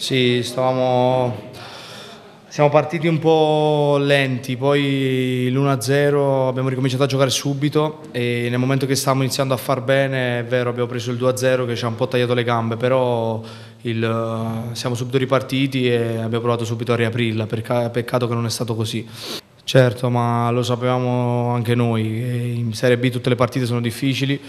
Sì, stavamo... siamo partiti un po' lenti, poi l'1-0 abbiamo ricominciato a giocare subito e nel momento che stavamo iniziando a far bene, è vero, abbiamo preso il 2-0 che ci ha un po' tagliato le gambe, però il... siamo subito ripartiti e abbiamo provato subito a riaprirla, peccato che non è stato così. Certo, ma lo sapevamo anche noi, in Serie B tutte le partite sono difficili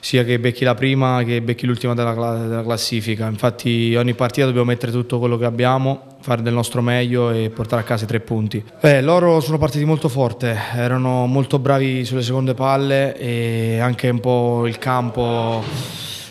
sia che becchi la prima che becchi l'ultima della, della classifica. Infatti ogni partita dobbiamo mettere tutto quello che abbiamo, fare del nostro meglio e portare a casa i tre punti. Beh, loro sono partiti molto forte, erano molto bravi sulle seconde palle e anche un po' il campo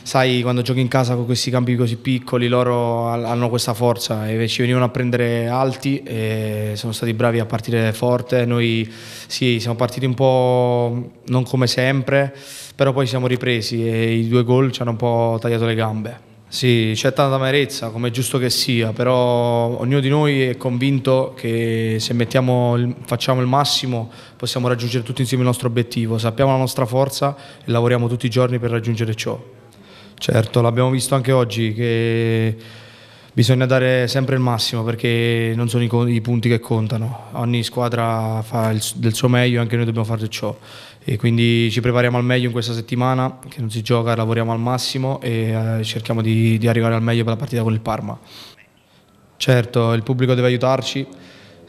sai, quando giochi in casa con questi campi così piccoli, loro hanno questa forza e ci venivano a prendere alti e sono stati bravi a partire forte. Noi sì, siamo partiti un po' non come sempre, però poi siamo ripresi e i due gol ci hanno un po' tagliato le gambe. Sì, c'è tanta amarezza, come è giusto che sia, però ognuno di noi è convinto che se il, facciamo il massimo possiamo raggiungere tutti insieme il nostro obiettivo, sappiamo la nostra forza e lavoriamo tutti i giorni per raggiungere ciò. Certo, l'abbiamo visto anche oggi che bisogna dare sempre il massimo perché non sono i, i punti che contano. Ogni squadra fa il, del suo meglio e anche noi dobbiamo fare ciò. E quindi ci prepariamo al meglio in questa settimana, che non si gioca, lavoriamo al massimo e eh, cerchiamo di, di arrivare al meglio per la partita con il Parma. Certo, il pubblico deve aiutarci.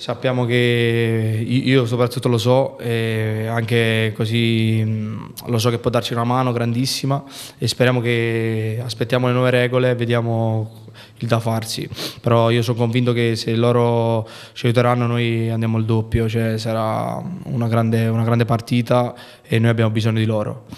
Sappiamo che io soprattutto lo so, e anche così mm, lo so che può darci una mano grandissima e speriamo che aspettiamo le nuove regole e vediamo il da farsi. Però io sono convinto che se loro ci aiuteranno noi andiamo al doppio, cioè sarà una grande, una grande partita e noi abbiamo bisogno di loro.